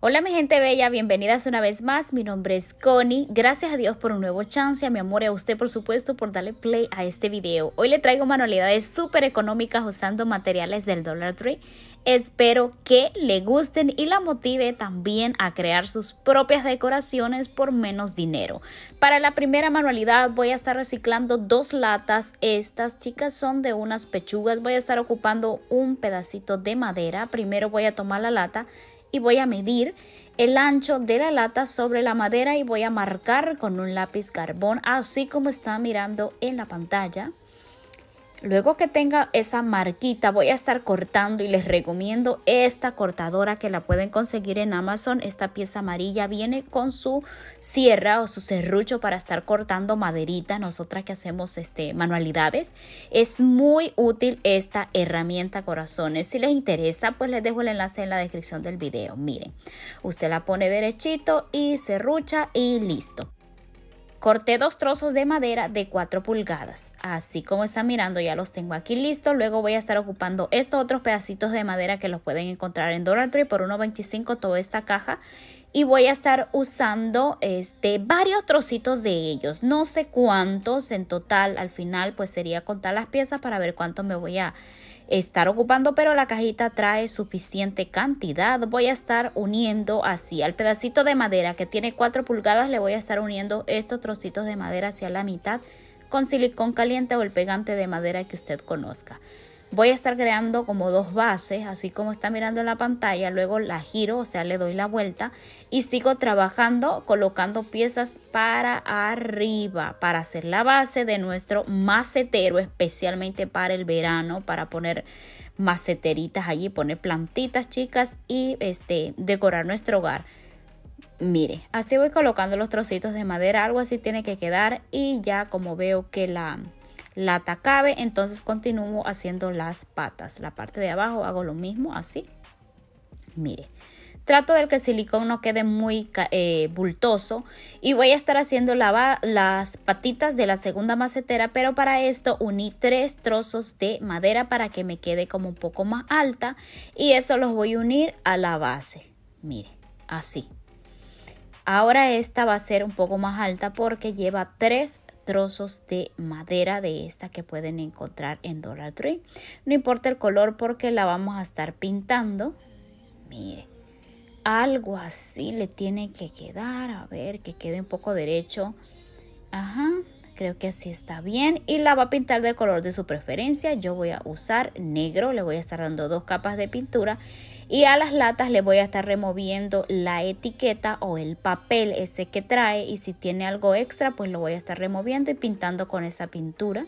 Hola mi gente bella, bienvenidas una vez más, mi nombre es Connie, gracias a Dios por un nuevo chance, a mi amor y a usted por supuesto por darle play a este video. Hoy le traigo manualidades súper económicas usando materiales del Dollar Tree, espero que le gusten y la motive también a crear sus propias decoraciones por menos dinero. Para la primera manualidad voy a estar reciclando dos latas, estas chicas son de unas pechugas, voy a estar ocupando un pedacito de madera, primero voy a tomar la lata y voy a medir el ancho de la lata sobre la madera y voy a marcar con un lápiz carbón así como está mirando en la pantalla. Luego que tenga esa marquita voy a estar cortando y les recomiendo esta cortadora que la pueden conseguir en Amazon. Esta pieza amarilla viene con su sierra o su serrucho para estar cortando maderita. Nosotras que hacemos este, manualidades. Es muy útil esta herramienta corazones. Si les interesa pues les dejo el enlace en la descripción del video. Miren, usted la pone derechito y serrucha y listo. Corté dos trozos de madera de 4 pulgadas. Así como están mirando, ya los tengo aquí listos. Luego voy a estar ocupando estos otros pedacitos de madera que los pueden encontrar en Dollar Tree por 1.25 toda esta caja. Y voy a estar usando este, varios trocitos de ellos. No sé cuántos en total. Al final pues sería contar las piezas para ver cuántos me voy a estar ocupando, pero la cajita trae suficiente cantidad. Voy a estar uniendo así al pedacito de madera que tiene 4 pulgadas, le voy a estar uniendo estos trocitos de madera hacia la mitad con silicón caliente o el pegante de madera que usted conozca voy a estar creando como dos bases, así como está mirando la pantalla, luego la giro, o sea, le doy la vuelta y sigo trabajando colocando piezas para arriba para hacer la base de nuestro macetero, especialmente para el verano, para poner maceteritas allí, poner plantitas, chicas, y este decorar nuestro hogar. Mire, así voy colocando los trocitos de madera, algo así tiene que quedar y ya como veo que la Lata cabe, entonces continúo haciendo las patas. La parte de abajo hago lo mismo, así. Mire. Trato de que el silicón no quede muy eh, bultoso y voy a estar haciendo la, las patitas de la segunda macetera, pero para esto uní tres trozos de madera para que me quede como un poco más alta y eso los voy a unir a la base. Mire, así. Ahora esta va a ser un poco más alta porque lleva tres trozos de madera de esta que pueden encontrar en Dollar Tree. No importa el color porque la vamos a estar pintando. Mire, algo así le tiene que quedar. A ver, que quede un poco derecho. Ajá, creo que así está bien. Y la va a pintar del color de su preferencia. Yo voy a usar negro. Le voy a estar dando dos capas de pintura y a las latas le voy a estar removiendo la etiqueta o el papel ese que trae y si tiene algo extra pues lo voy a estar removiendo y pintando con esa pintura.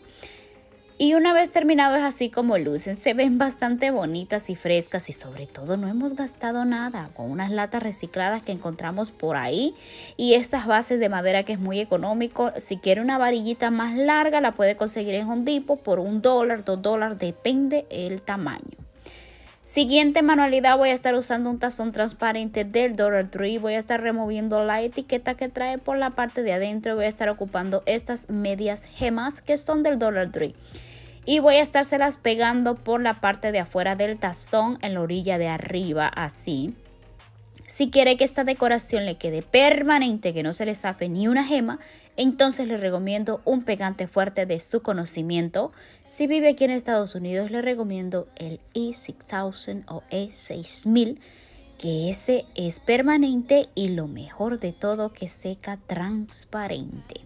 Y una vez terminado es así como lucen, se ven bastante bonitas y frescas y sobre todo no hemos gastado nada con unas latas recicladas que encontramos por ahí y estas bases de madera que es muy económico. Si quiere una varillita más larga la puede conseguir en un por un dólar, dos dólares, depende el tamaño. Siguiente manualidad voy a estar usando un tazón transparente del Dollar Tree. Voy a estar removiendo la etiqueta que trae por la parte de adentro. Voy a estar ocupando estas medias gemas que son del Dollar Tree. Y voy a estárselas pegando por la parte de afuera del tazón en la orilla de arriba, así. Si quiere que esta decoración le quede permanente, que no se le zafe ni una gema, entonces le recomiendo un pegante fuerte de su conocimiento. Si vive aquí en Estados Unidos, le recomiendo el E6000 o E6000, que ese es permanente y lo mejor de todo que seca transparente.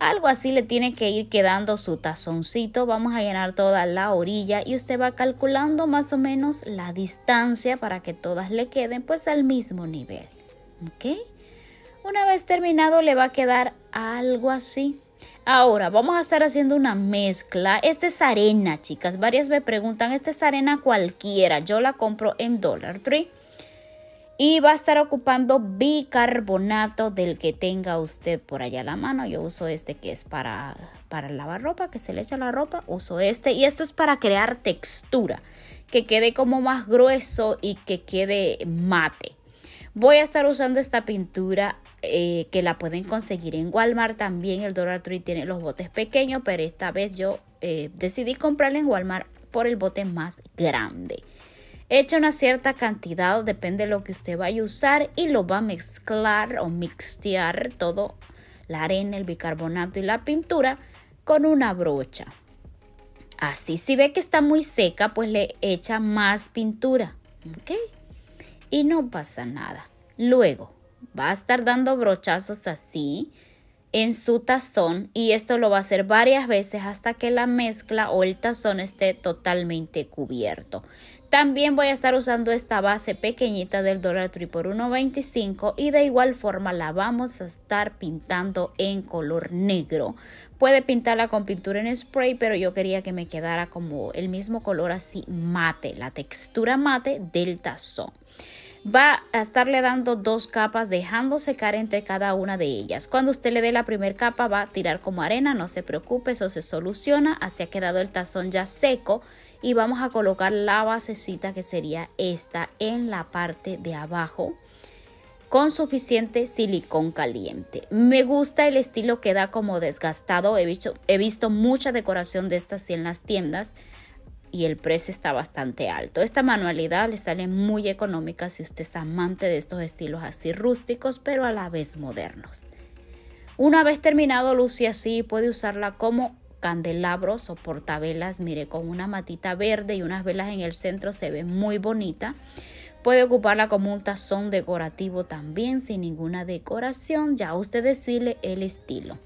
Algo así le tiene que ir quedando su tazoncito. Vamos a llenar toda la orilla y usted va calculando más o menos la distancia para que todas le queden pues al mismo nivel. ¿Ok? Una vez terminado le va a quedar algo así. Ahora vamos a estar haciendo una mezcla. Esta es arena, chicas. Varias me preguntan, esta es arena cualquiera. Yo la compro en Dollar Tree. Y va a estar ocupando bicarbonato del que tenga usted por allá a la mano. Yo uso este que es para, para lavar ropa, que se le echa la ropa. Uso este y esto es para crear textura. Que quede como más grueso y que quede mate. Voy a estar usando esta pintura eh, que la pueden conseguir en Walmart. También el Dollar Tree tiene los botes pequeños, pero esta vez yo eh, decidí comprarla en Walmart por el bote más grande. Echa una cierta cantidad, depende de lo que usted vaya a usar y lo va a mezclar o mixtear todo, la arena, el bicarbonato y la pintura con una brocha. Así, si ve que está muy seca, pues le echa más pintura. ¿ok? y no pasa nada. Luego, va a estar dando brochazos así en su tazón y esto lo va a hacer varias veces hasta que la mezcla o el tazón esté totalmente cubierto. También voy a estar usando esta base pequeñita del Dollar Tree por 1.25 y de igual forma la vamos a estar pintando en color negro. Puede pintarla con pintura en spray, pero yo quería que me quedara como el mismo color así mate, la textura mate del tazón va a estarle dando dos capas dejando secar entre cada una de ellas. Cuando usted le dé la primera capa va a tirar como arena, no se preocupe, eso se soluciona. Así ha quedado el tazón ya seco y vamos a colocar la basecita que sería esta en la parte de abajo con suficiente silicón caliente. Me gusta el estilo que da como desgastado. He visto, mucha decoración de estas en las tiendas y el precio está bastante alto. Esta manualidad le sale muy económica si usted es amante de estos estilos así rústicos pero a la vez modernos. Una vez terminado luce así puede usarla como candelabros o portavelas, mire, con una matita verde y unas velas en el centro se ve muy bonita. Puede ocuparla como un tazón decorativo también, sin ninguna decoración, ya usted decide el estilo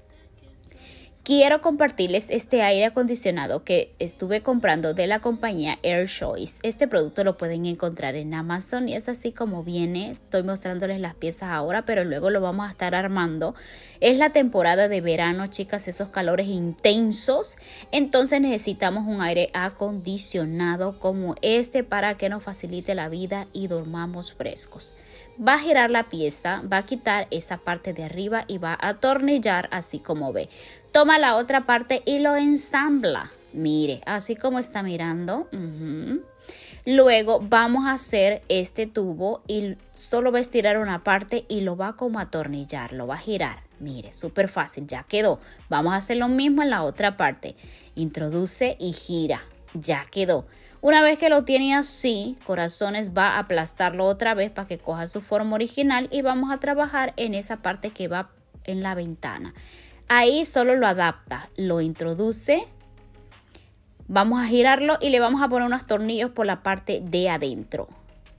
quiero compartirles este aire acondicionado que estuve comprando de la compañía Air Choice. Este producto lo pueden encontrar en Amazon y es así como viene. Estoy mostrándoles las piezas ahora, pero luego lo vamos a estar armando. Es la temporada de verano, chicas, esos calores intensos. Entonces necesitamos un aire acondicionado como este para que nos facilite la vida y dormamos frescos va a girar la pieza, va a quitar esa parte de arriba y va a atornillar así como ve toma la otra parte y lo ensambla. Mire, así como está mirando. Luego vamos a hacer este tubo y solo va a estirar una parte y lo va como a atornillar, lo va a girar. Mire, súper fácil, ya quedó. Vamos a hacer lo mismo en la otra parte. Introduce y gira, ya quedó. Una vez que lo tiene así, Corazones va a aplastarlo otra vez para que coja su forma original y vamos a trabajar en esa parte que va en la ventana. Ahí solo lo adapta, lo introduce. Vamos a girarlo y le vamos a poner unos tornillos por la parte de adentro.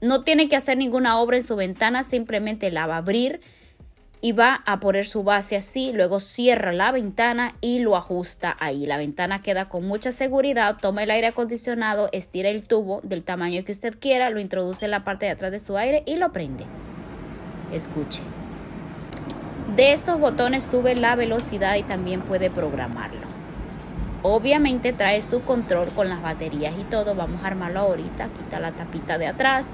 No tiene que hacer ninguna obra en su ventana, simplemente la va a abrir y va a poner su base así, luego cierra la ventana y lo ajusta ahí. La ventana queda con mucha seguridad, toma el aire acondicionado, estira el tubo del tamaño que usted quiera, lo introduce en la parte de atrás de su aire y lo prende. Escuche. De estos botones sube la velocidad y también puede programarlo. Obviamente trae su control con las baterías y todo. Vamos a armarlo ahorita. Quita la tapita de atrás.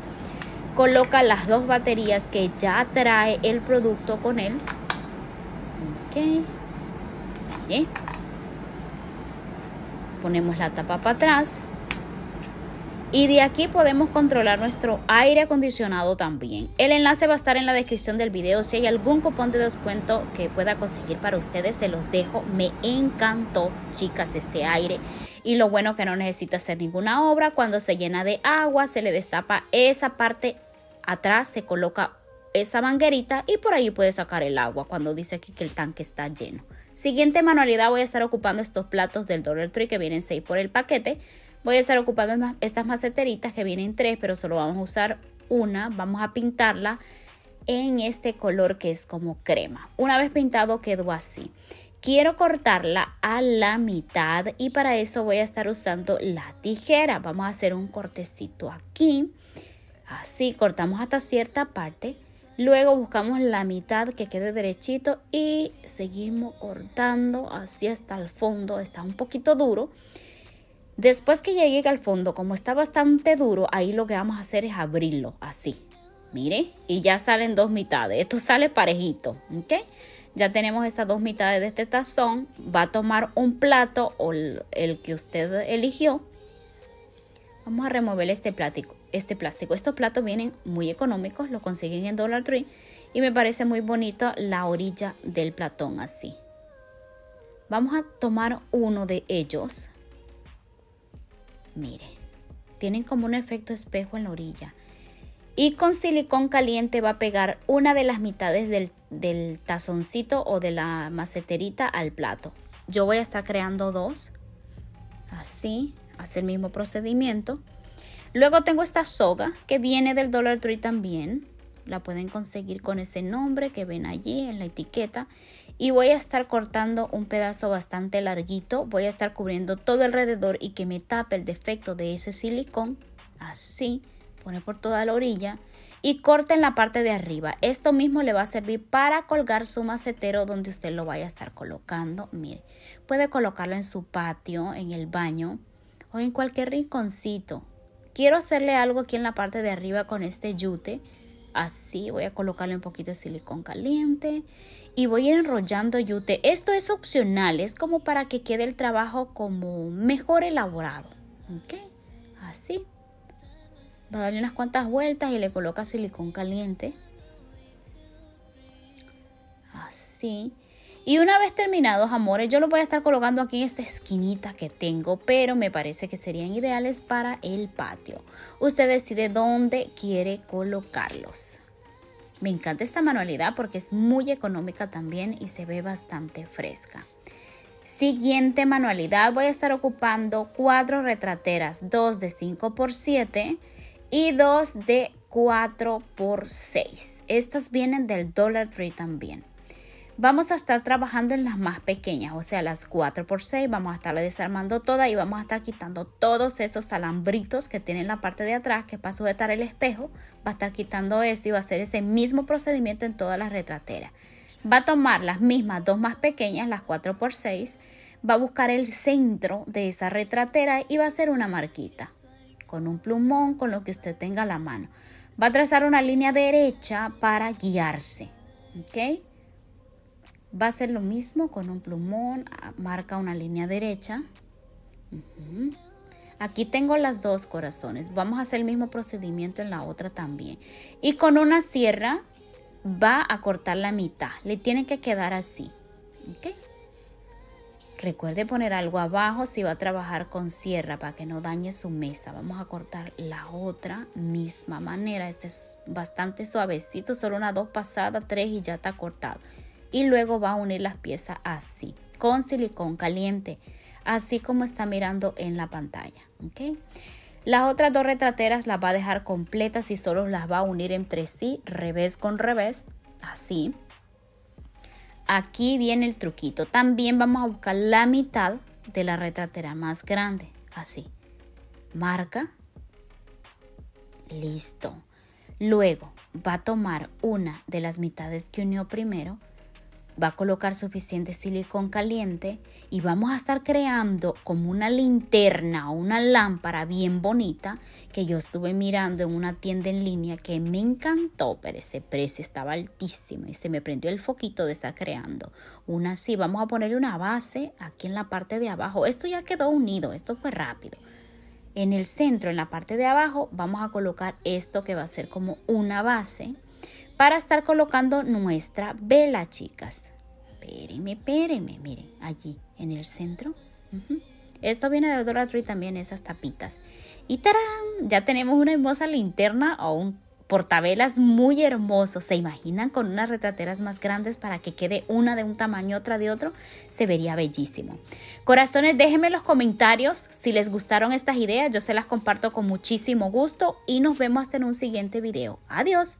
Coloca las dos baterías que ya trae el producto con él. ¿eh? Ponemos la tapa para atrás y de aquí podemos controlar nuestro aire acondicionado también. El enlace va a estar en la descripción del video. Si hay algún cupón de descuento que pueda conseguir para ustedes, se los dejo. Me encantó, chicas, este aire. Y lo bueno que no necesita hacer ninguna obra. Cuando se llena de agua, se le destapa esa parte atrás, se coloca esa manguerita y por ahí puede sacar el agua cuando dice aquí que el tanque está lleno. Siguiente manualidad voy a estar ocupando estos platos del Dollar Tree que vienen 6 por el paquete. Voy a estar ocupando estas maceteritas que vienen tres, pero solo vamos a usar una. Vamos a pintarla en este color que es como crema. Una vez pintado quedó así. Quiero cortarla a la mitad y para eso voy a estar usando la tijera. Vamos a hacer un cortecito aquí. Así cortamos hasta cierta parte. Luego buscamos la mitad que quede derechito y seguimos cortando así hasta el fondo. Está un poquito duro. Después que llegue al fondo, como está bastante duro, ahí lo que vamos a hacer es abrirlo así. Mire, y ya salen dos mitades. Esto sale parejito, ¿ok? Ya tenemos estas dos mitades de este tazón. Va a tomar un plato o el, que usted eligió. Vamos a remover este plástico. Este plástico. Estos platos vienen muy económicos, lo consiguen en Dollar Tree. Y me parece muy bonita la orilla del platón así. Vamos a tomar uno de ellos mire, tienen como un efecto espejo en la orilla. Y con silicón caliente va a pegar una de las mitades del, del tazoncito o de la maceterita al plato. Yo voy a estar creando dos. Así, hace el mismo procedimiento. Luego tengo esta soga que viene del Dollar Tree también. La pueden conseguir con ese nombre que ven allí en la etiqueta y voy a estar cortando un pedazo bastante larguito, voy a estar cubriendo todo alrededor y que me tape el defecto de ese silicón, así, pone por toda la orilla y corte en la parte de arriba. Esto mismo le va a servir para colgar su macetero donde usted lo vaya a estar colocando. Mire, puede colocarlo en su patio, en el baño o en cualquier rinconcito. Quiero hacerle algo aquí en la parte de arriba con este yute así voy a colocarle un poquito de silicón caliente y voy enrollando yute. Esto es opcional, es como para que quede el trabajo como mejor elaborado. ¿Ok? Así. Va a darle unas cuantas vueltas y le coloca silicón caliente. Así. Y una vez terminados, amores, yo los voy a estar colocando aquí en esta esquinita que tengo, pero me parece que serían ideales para el patio. Usted decide dónde quiere colocarlos. Me encanta esta manualidad porque es muy económica también y se ve bastante fresca. Siguiente manualidad, voy a estar ocupando cuatro retrateras, dos de 5 por 7 y dos de 4 por 6. Estas vienen del Dollar Tree también. Vamos a estar trabajando en las más pequeñas, o sea, las 4x6, vamos a estarla desarmando toda y vamos a estar quitando todos esos alambritos que tienen la parte de atrás, que es para sujetar el espejo, va a estar quitando eso y va a hacer ese mismo procedimiento en todas las retrateras. Va a tomar las mismas dos más pequeñas, las 4x6, va a buscar el centro de esa retratera y va a hacer una marquita con un plumón, con lo que usted tenga a la mano. Va a trazar una línea derecha para guiarse, ¿ok? Va a ser lo mismo con un plumón, ah, marca una línea derecha. Aquí tengo las dos corazones. Vamos a hacer el mismo procedimiento en la otra también. Y con una sierra va a cortar la mitad. Le tiene que quedar así. Recuerde poner algo abajo si va a trabajar con sierra para que no dañe su mesa. Vamos a cortar la otra misma manera. Esto es bastante suavecito, solo una dos pasadas, tres y ya está cortado y luego va a unir las piezas así, con silicón caliente, así como está mirando en la pantalla. Las otras dos retrateras las va a dejar completas y solo las va a unir entre sí, revés con revés, así. Aquí viene el truquito. También vamos a buscar la mitad de la retratera más grande, así. Marca. Listo. Luego va a tomar una de las mitades que unió primero va a colocar suficiente silicón caliente y vamos a estar creando como una linterna o una lámpara bien bonita que yo estuve mirando en una tienda en línea que me encantó, pero ese precio estaba altísimo y se me prendió el foquito de estar creando. Una así, vamos a ponerle una base aquí en la parte de abajo. Esto ya quedó unido, esto fue rápido. En el centro, en la parte de abajo, vamos a colocar esto que va a ser como una base para estar colocando nuestra vela, chicas. Espérenme, espérenme, miren, allí en el centro. Esto viene de Dollar Tree también, esas tapitas. Y tarán, ya tenemos una hermosa linterna o un portavelas muy hermoso. ¿Se imaginan con unas retrateras más grandes para que quede una de un tamaño, otra de otro? Se vería bellísimo. Corazones, déjenme los comentarios si les gustaron estas ideas. Yo se las comparto con muchísimo gusto y nos vemos hasta en un siguiente video. Adiós.